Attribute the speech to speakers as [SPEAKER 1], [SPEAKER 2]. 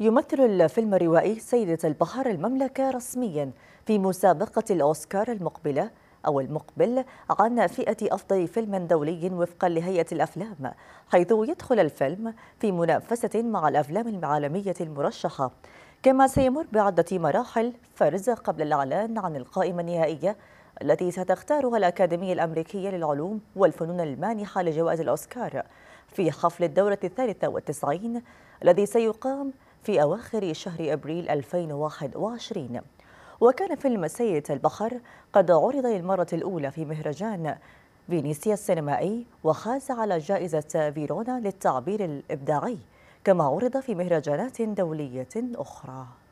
[SPEAKER 1] يمثل الفيلم الروائي سيدة البحر المملكة رسميا في مسابقة الأوسكار المقبلة أو المقبل عن فئة أفضل فيلم دولي وفقا لهيئة الأفلام حيث يدخل الفيلم في منافسة مع الأفلام العالمية المرشحة كما سيمر بعدة مراحل فرز قبل الإعلان عن القائمة النهائية التي ستختارها الأكاديمية الأمريكية للعلوم والفنون المانحة لجوائز الأوسكار في حفل الدورة الثالثة والتسعين الذي سيقام في أواخر شهر أبريل 2021 وكان فيلم سيد البحر قد عرض للمرة الأولى في مهرجان فينيسيا السينمائي وحاز على جائزة فيرونا للتعبير الإبداعي كما عرض في مهرجانات دولية أخرى